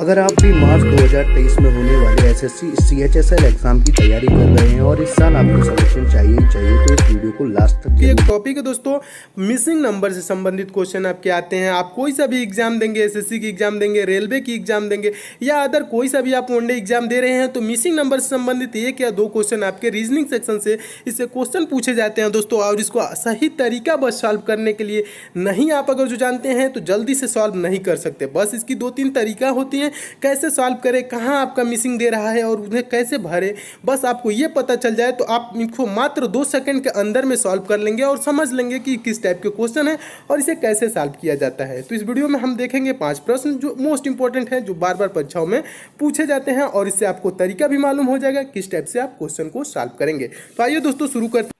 अगर आप भी मार्च 2023 में होने वाले एसएससी सीएचएसएल एग्जाम की तैयारी कर रहे हैं और इस साल आपको सलेक्शन चाहिए चाहिए तो इस वीडियो को लास्ट तक एक टॉपिक है दोस्तों मिसिंग नंबर से संबंधित क्वेश्चन आपके आते हैं आप कोई सा भी एग्जाम देंगे एसएससी की एग्जाम देंगे रेलवे की एग्जाम देंगे या अदर कोई सा भी आप वनडे एग्जाम दे रहे हैं तो मिसिंग नंबर से संबंधित एक या दो क्वेश्चन आपके रीजनिंग सेक्शन से इससे क्वेश्चन पूछे जाते हैं दोस्तों और इसको सही तरीका बस सॉल्व करने के लिए नहीं आप अगर जो जानते हैं तो जल्दी से सॉल्व नहीं कर सकते बस इसकी दो तीन तरीका होती है है कैसे सॉल्व करें कहाँ आपका मिसिंग दे रहा है और उन्हें कैसे भरें बस आपको ये पता चल जाए तो आप इनको मात्र दो सेकंड के अंदर में सॉल्व कर लेंगे और समझ लेंगे कि किस टाइप के क्वेश्चन है और इसे कैसे सॉल्व किया जाता है तो इस वीडियो में हम देखेंगे पाँच प्रश्न जो मोस्ट इंपॉर्टेंट हैं जो बार बार परीक्षाओं में पूछे जाते हैं और इससे आपको तरीका भी मालूम हो जाएगा किस टाइप से आप क्वेश्चन को सॉल्व करेंगे तो आइए दोस्तों शुरू कर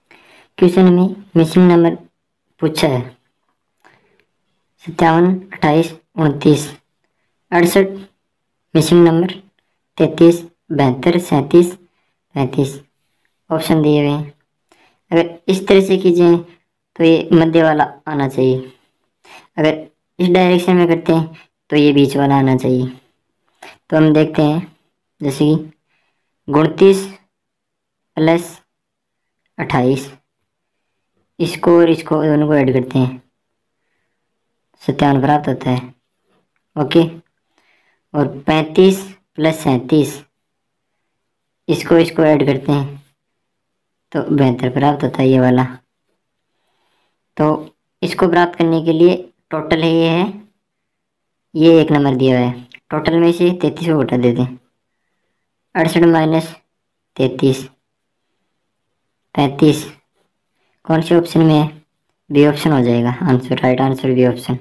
क्वेश्चन में मिसिंग नंबर पूछा है सत्तावन अट्ठाईस उनतीस अड़सठ मिशन नंबर तैतीस बहत्तर सैंतीस पैंतीस ऑप्शन दिए हुए हैं अगर इस तरह से कीजिए तो ये मध्य वाला आना चाहिए अगर इस डायरेक्शन में करते हैं तो ये बीच वाला आना चाहिए तो हम देखते हैं जैसे कि उनतीस प्लस अट्ठाईस इसको और इसको दोनों को ऐड करते हैं सत्यावन प्राप्त होता है ओके और पैंतीस प्लस सैंतीस इसको इसको ऐड करते हैं तो बेहतर प्राप्त होता है ये वाला तो इसको प्राप्त करने के लिए टोटल है ये है ये एक नंबर दिया हुआ है टोटल में से तैतीस को घटा देते हैं अड़सठ माइनस तैतीस पैंतीस कौन से ऑप्शन में है बी ऑप्शन हो जाएगा answer right answer B option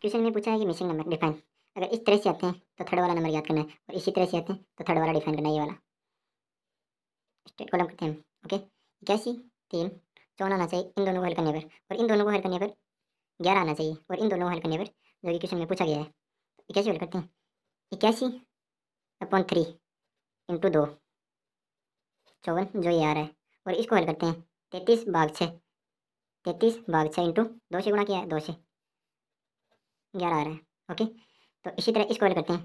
question में पूछा है कि मिसिंग नंबर डिफाइन अगर इस तरह से आते हैं तो थर्ड वाला नंबर याद करना है और इसी तरह से आते हैं तो थर्ड वाला डिफाइन करना है ये वाला कॉलम करते हैं ओके इक्यासी तीन चौन तो आना चाहिए इन दोनों को हल करने पर और इन दोनों को हल करने पर ग्यारह आना चाहिए और इन दोनों को हल करने पर जो कि क्वेश्चन में पूछा गया है तो इक्यासी हल करते हैं इक्यासी अपॉन थ्री इंटू दो चौवन जो ये आ रहा है और इसको हल करते हैं तैतीस भाग छः तैतीस भाग छः इंटू दो से गुणा किया है दो से ग्यारह आ रहा है ओके तो इसी तरह इसको करते हैं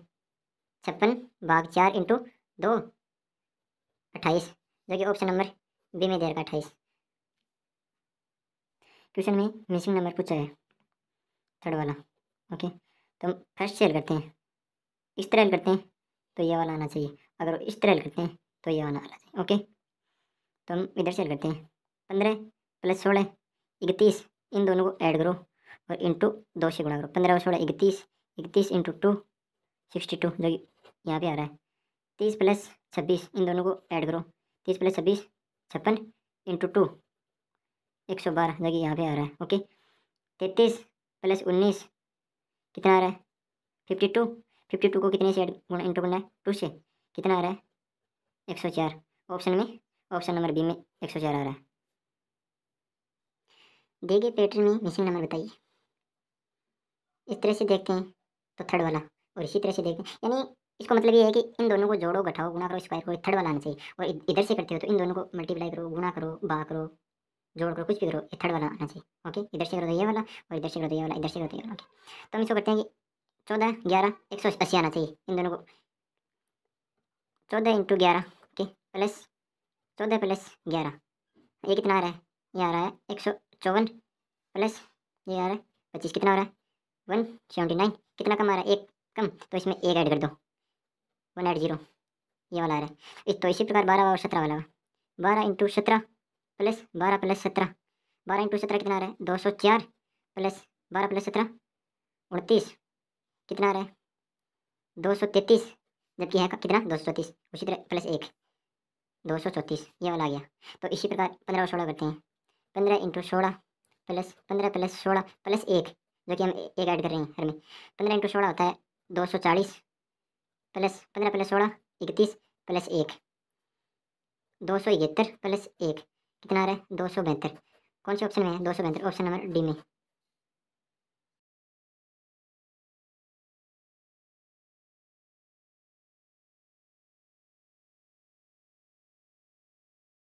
छप्पन भाग चार इंटू दो अट्ठाईस जो कि ऑप्शन नंबर बी में दे रखा अट्ठाईस क्वेश्चन में मिसिंग नंबर पूछा है थर्ड वाला ओके तो हम फर्स्ट सेल करते हैं इस तरह करते हैं तो ये वाला आना चाहिए अगर इस तरह करते हैं तो ये वाला आना चाहिए ओके तो हम इधर सेल करते हैं पंद्रह प्लस सोलह इकतीस इन दोनों को ऐड करो और इंटू दो से गुणा करो पंद्रह सोलह इकतीस इकतीस इंटू टू सिक्सटी टू जो यहाँ पे आ रहा है तीस प्लस छब्बीस इन दोनों को ऐड करो तीस प्लस छब्बीस छप्पन इंटू टू एक सौ बारह जो कि यहाँ पे आ रहा है ओके तैतीस प्लस उन्नीस कितना आ रहा है फिफ्टी टू फिफ्टी टू को कितने से ऐड गुणा इंटू करना है टू से कितना आ रहा है एक सौ चार ऑप्शन में ऑप्शन नंबर बी में एक सौ चार आ रहा है देखिए पेटर पैटर्न में मिसिंग नंबर बताइए इस तरह से देखते हैं तो थर्ड वाला और इसी तरह से देखते हैं यानी इसका मतलब ये है कि इन दोनों को जोड़ो घटाओ गुणा करो स्क्वायर करो थर्ड वाला आना चाहिए और इधर से करते हो तो इन दोनों को मल्टीप्लाई करो गुणा करो बा करो जोड़ करो कुछ भी करो ये थर्ड वाला आना चाहिए ओके इधर से करो तो ये वाला और इधर से करो तो ये वाला इधर से करो तो ये वाला ओके तो हम इसको करते हैं कि चौदह ग्यारह एक सौ अस्सी आना चाहिए इन दोनों को चौदह इंटू ग्यारह ओके प्लस चौदह प्लस ग्यारह ये कितना आ रहा है ये आ रहा है एक सौ चौवन प्लस ये आ रहा है पच्चीस कितना हो रहा है वन सेवेंटी नाइन कितना कम आ रहा है एक कम तो इसमें एक ऐड कर दो वन एट जीरो ये वाला आ रहा है इस तो इसी प्रकार बारह और सत्रह वाला हुआ बारह इंटू सत्रह प्लस बारह प्लस सत्रह बारह इंटू सत्रह कितना आ रहा है दो सौ चार प्लस बारह प्लस सत्रह उनतीस कितना आ रहा है दो सौ तैंतीस जबकि है कितना दो सौ चौंतीस उसी तरह प्लस एक दो सौ चौंतीस ये वाला आ गया तो इसी प्रकार पंद्रह और सोलह करते हैं पंद्रह इंटू सोलह प्लस पंद्रह प्लस सोलह प्लस एक जो कि हम एक ऐड कर रहे हैं हर में पंद्रह इंटू सोलह होता है दो सौ चालीस प्लस पंद्रह प्लस सोलह इकतीस प्लस एक दो सौ इकहत्तर प्लस एक कितना आ रहा है दो सौ बहत्तर कौन से ऑप्शन में है दो सौ बहत्तर ऑप्शन नंबर डी में